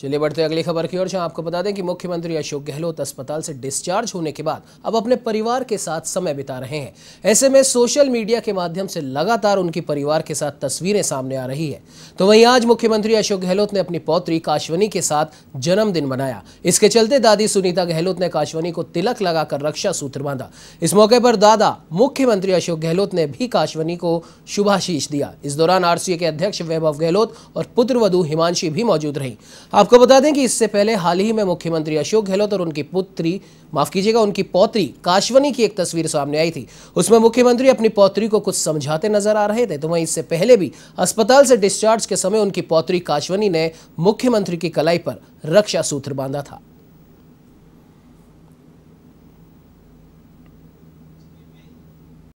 चलिए बढ़ते हैं अगली खबर की ओर जहां आपको बता दें कि मुख्यमंत्री अशोक गहलोत अस्पताल से डिस्चार्ज होने के बाद अब अपने परिवार के साथ समय बिता रहे हैं ऐसे में सोशल मीडिया के माध्यम से लगातार उनके परिवार के साथ तस्वीरें सामने आ रही है तो वहीं आज मुख्यमंत्री अशोक गहलोत ने अपनी पौत्री काशवनी के साथ जन्मदिन मनाया इसके चलते दादी सुनीता गहलोत ने काशवनी को तिलक लगाकर रक्षा सूत्र बांधा इस मौके पर दादा मुख्यमंत्री अशोक गहलोत ने भी काशवनी को शुभाशीष दिया इस दौरान आरसीए के अध्यक्ष वैभव गहलोत और पुत्र वधु हिमांशी भी मौजूद रही आपको बता दें कि इससे पहले हाल ही में मुख्यमंत्री अशोक गहलोत और उनकी पुत्री माफ कीजिएगा उनकी पौत्री काशवनी की एक तस्वीर सामने आई थी उसमें मुख्यमंत्री अपनी पौत्री को कुछ समझाते नजर आ रहे थे तो वहीं इससे पहले भी अस्पताल से डिस्चार्ज के समय उनकी पौत्री काशवनी ने मुख्यमंत्री की कलाई पर रक्षा सूत्र बांधा था